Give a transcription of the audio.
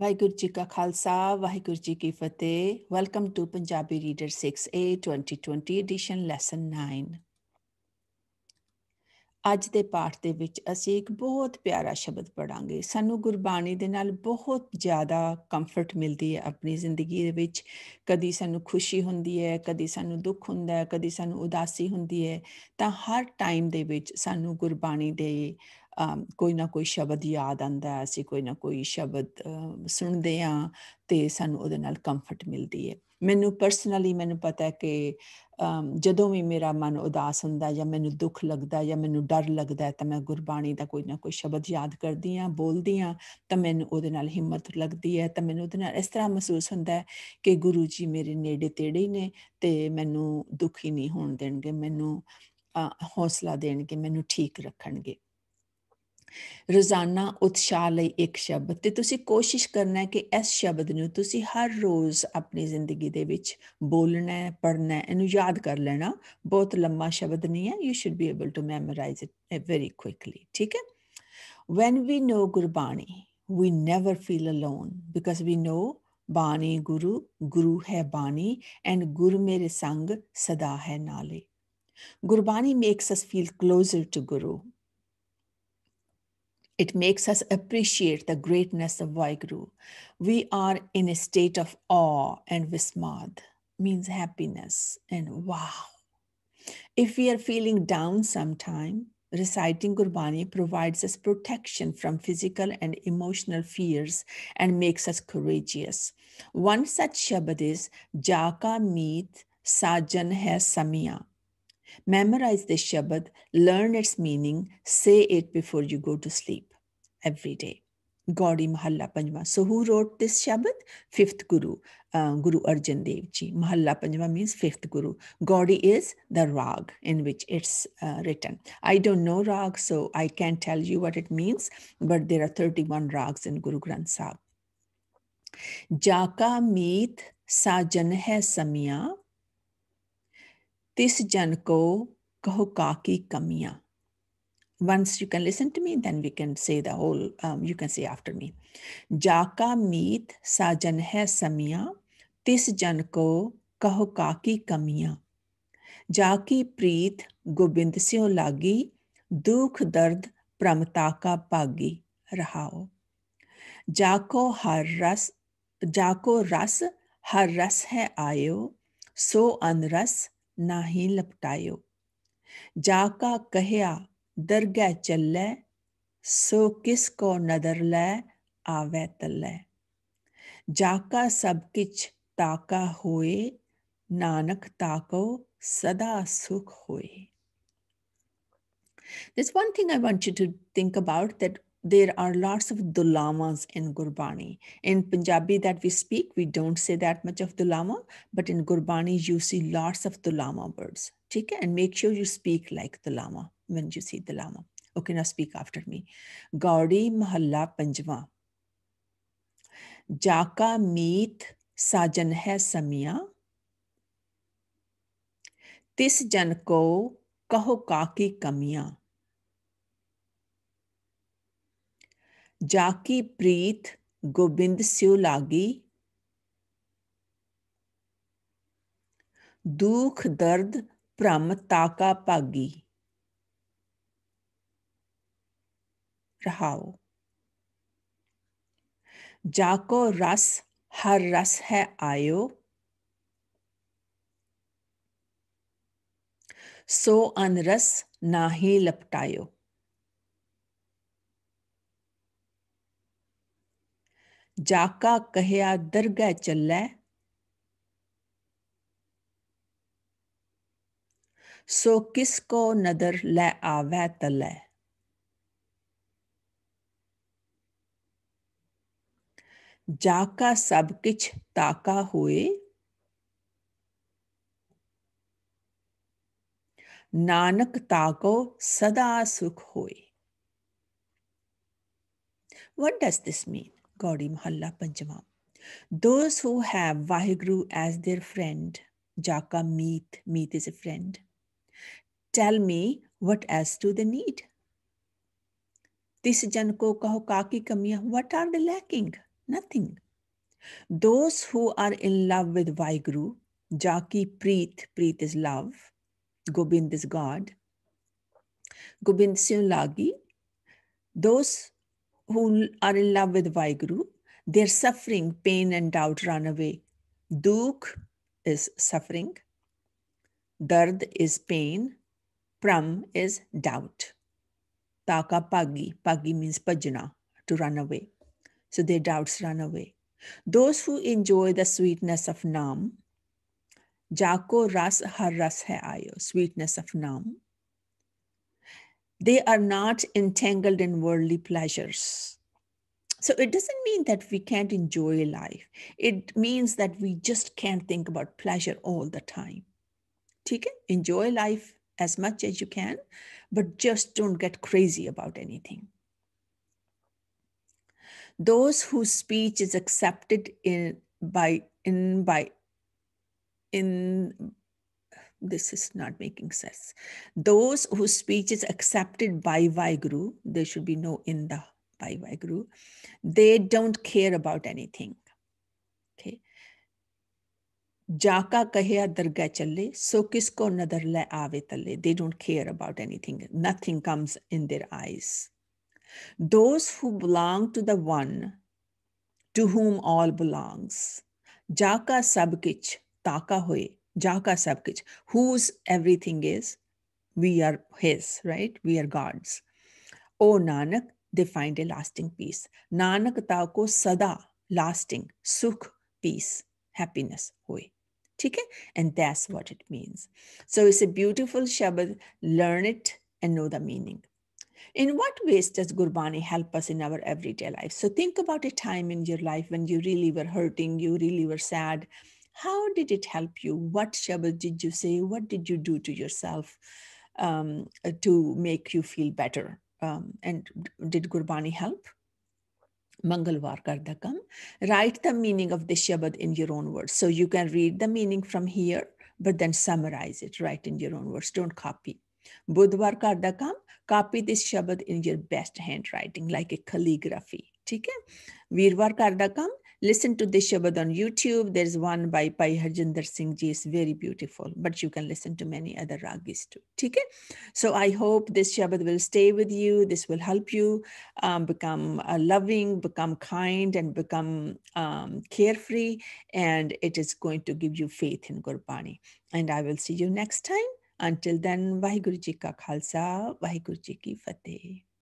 ਵਾਹਿਗੁਰੂ ਜੀ ਕਾ ਖਾਲਸਾ ਵਾਹਿਗੁਰੂ ਜੀ ਕੀ ਫਤਿਹ welcome to Punjabi reader 6A 2020 edition lesson 9 ਅੱਜ ਦੇ ਪਾਠ ਦੇ ਵਿੱਚ ਅਸੀਂ ਇੱਕ ਬਹੁਤ ਪਿਆਰਾ ਸ਼ਬਦ ਪੜਾਂਗੇ ਸਾਨੂੰ ਗੁਰਬਾਣੀ ਦੇ ਨਾਲ ਬਹੁਤ ਜ਼ਿਆਦਾ ਕੰਫਰਟ ਮਿਲਦੀ ਹੈ ਆਪਣੀ ਜ਼ਿੰਦਗੀ ਦੇ ਵਿੱਚ ਕਦੀ ਸਾਨੂੰ ਖੁਸ਼ੀ ਹੁੰਦੀ ਹੈ ਕਦੀ ਸਾਨੂੰ ਦੁੱਖ ਹੁੰਦਾ ਹੈ ਕਦੀ ਸਾਨੂੰ ਉਦਾਸੀ ਹੁੰਦੀ ਹੈ ਤਾਂ ਹਰ ਟਾਈਮ ਦੇ ਵਿੱਚ ਸਾਨੂੰ ਗੁਰਬਾਣੀ ਦੇ ਕੋਈ ਨਾ ਕੋਈ ਸ਼ਬਦ ਯਾਦ ਆਂਦਾ ਹੈ ਅਸੀਂ ਕੋਈ ਨਾ ਕੋਈ ਸ਼ਬਦ ਸੁਣਦੇ ਆ ਤੇ ਸਾਨੂੰ ਉਹਦੇ ਨਾਲ ਕੰਫਰਟ ਮਿਲਦੀ ਹੈ ਮੈਨੂੰ ਪਰਸਨਲੀ ਮੈਨੂੰ ਪਤਾ ਹੈ ਕਿ ਜਦੋਂ ਵੀ ਮੇਰਾ ਮਨ ਉਦਾਸ ਹੁੰਦਾ ਜਾਂ ਮੈਨੂੰ ਦੁੱਖ ਲੱਗਦਾ ਜਾਂ ਮੈਨੂੰ ਡਰ ਲੱਗਦਾ ਤਾਂ ਮੈਂ ਗੁਰਬਾਣੀ ਦਾ ਕੋਈ ਨਾ ਕੋਈ ਸ਼ਬਦ ਯਾਦ ਕਰਦੀ ਆ ਬੋਲਦੀ ਆ ਤਾਂ ਮੈਨੂੰ ਉਹਦੇ ਨਾਲ ਹਿੰਮਤ ਲੱਗਦੀ ਹੈ ਤਾਂ ਮੈਨੂੰ ਉਹਦੇ ਨਾਲ ਇਸ ਤਰ੍ਹਾਂ ਮਹਿਸੂਸ ਹੁੰਦਾ ਹੈ ਕਿ ਗੁਰੂ ਜੀ ਮੇਰੇ ਨੇੜੇ ਤੇੜੇ ਹੀ ਨੇ ਤੇ ਮੈਨੂੰ ਦੁਖੀ ਨਹੀਂ ਹੋਣ ਦੇਣਗੇ ਮੈਨੂੰ ਹੌਸਲਾ ਦੇਣਗੇ ਮੈਨੂੰ ਠੀਕ ਰੱਖਣਗੇ ਰੋਜ਼ਾਨਾ ਉਤਸ਼ਾਹ ਲਈ ਇੱਕ ਸ਼ਬਦ ਤੇ ਤੁਸੀਂ ਕੋਸ਼ਿਸ਼ ਕਰਨਾ ਹੈ ਕਿ ਇਸ ਸ਼ਬਦ ਨੂੰ ਤੁਸੀਂ ਹਰ ਰੋਜ਼ ਆਪਣੀ ਜ਼ਿੰਦਗੀ ਦੇ ਵਿੱਚ ਬੋਲਣਾ ਹੈ ਪੜ੍ਹਨਾ ਹੈ ਇਹਨੂੰ ਯਾਦ ਕਰ ਲੈਣਾ ਬਹੁਤ ਲੰਮਾ ਸ਼ਬਦ ਨਹੀਂ ਹੈ you should be able to memorize it very quickly ਠੀਕ ਹੈ when we know Gurbani we never feel alone because we know ਬਾਣੀ ਗੁਰੂ ਗੁਰੂ ਹੈ ਬਾਣੀ ਐਂਡ ਗੁਰ ਮੇਰੇ ਸੰਗ ਸਦਾ ਹੈ ਨਾਲੇ Gurbani makes us feel closer to guru It makes us appreciate the greatness of Vaiguru. We are in a state of awe and vismad means happiness and wow. If we are feeling down sometime, reciting Gurbani provides us protection from physical and emotional fears and makes us courageous. One such Shabad is Jaka Meet Sajan Hai Samia. Memorize this Shabad, learn its meaning, say it before you go to sleep every day. Gaudi Mahalla Panjwa. So who wrote this Shabad? Fifth Guru, uh, Guru Arjan Dev Ji. Mahalla Panjwa means fifth Guru. Gaudi is the rag in which it's uh, written. I don't know rag, so I can't tell you what it means, but there are 31 rags in Guru Granth Sahib. Jaka meet sajan hai samiya, tis jan ko kaho kaki kamiya. once you can listen to me, then we can say the whole, um, you can say after me. जाका मीत साजन है समिया तिस जन को कहो काकी कमिया जाकी प्रीत गोबिंद स्यो लागी दुख दर्द प्रमता का पागी रहाओ जाको हर रस जाको रस हर रस है आयो सो अनरस ना ही लपटायो जाका कहया दरगाह चल सो किस को नदर लै आवै तलै जाका सब किच ताका होए नानक ताको सदा सुख होए this one thing I want you to think about that there are lots of dulamas in Gurbani. In Punjabi that we speak, we don't say that much of dulama, but in Gurbani, you see lots of dulama words. Take and make sure you speak like dulama when you see dulama. Okay, now speak after me. Gauri Mahalla Panjwa. Jaka meet Sajan hai Samia. Tis jan ko kaho kaki kamiya. जाकी प्रीत गोबिंद स्यो लागी दुख दर्द भ्रम ताका भागी रहाओ जाको रस हर रस है आयो सो अनरस ही लपटायो जाका कहया दरगह चल सो किसको नदर ले आवे तलै जाका सब किच ताका हुए नानक ताको सदा सुख होए what does this mean Gaudi Mahalla Panchama. Those who have Vaheguru as their friend, Jaka Meet, Meet is a friend, tell me what else do they need? This jan ko kaho kaki kamiya, what are they lacking? Nothing. Those who are in love with Vaheguru, Jaki Preet, Preet is love, Gobind is God, Gobind Singh Lagi, those who are in love with Vaiguru, their suffering, pain, and doubt run away. Dukh is suffering, dard is pain, pram is doubt. Taka pagi, pagi means pajana, to run away. So their doubts run away. Those who enjoy the sweetness of Nam, Jako ras har ras hai ayo, sweetness of Nam, they are not entangled in worldly pleasures. So it doesn't mean that we can't enjoy life. It means that we just can't think about pleasure all the time. Okay, enjoy life as much as you can, but just don't get crazy about anything. Those whose speech is accepted in by in by in this is not making sense. Those whose speech is accepted by Vaiguru, there should be no in the by Vaiguru, they don't care about anything. Okay. Jaka कहे darga challe, सो किसको नदर ले they don't care about anything nothing comes in their eyes those who belong to the one to whom all belongs Jaka sabkich किछ ताका Jaka sab Whose everything is? We are his, right? We are God's. O Nanak, they find a lasting peace. Nanak tao ko sada, lasting, sukh, peace, happiness hoy. Okay? And that's what it means. So it's a beautiful Shabad. Learn it and know the meaning. In what ways does Gurbani help us in our everyday life? So think about a time in your life when you really were hurting, you really were sad, how did it help you what shabbat did you say what did you do to yourself um, uh, to make you feel better um, and did gurbani help Mangalwar Kardakam. Write the meaning of the Shabad in your own words. So you can read the meaning from here, but then summarize it, write in your own words. Don't copy. Budhvar Kardakam, copy this Shabad in your best handwriting, like a calligraphy. ठीक है वीरवार कार्दा Listen to this Shabad on YouTube. There's one by Pai Harjinder Singh Ji. It's very beautiful, but you can listen to many other ragis too. Okay? So I hope this Shabad will stay with you. This will help you um, become uh, loving, become kind, and become um, carefree. And it is going to give you faith in Gurbani. And I will see you next time. Until then, Vaheguru Ji Ka Khalsa, Vaheguru Ji Ki Fateh.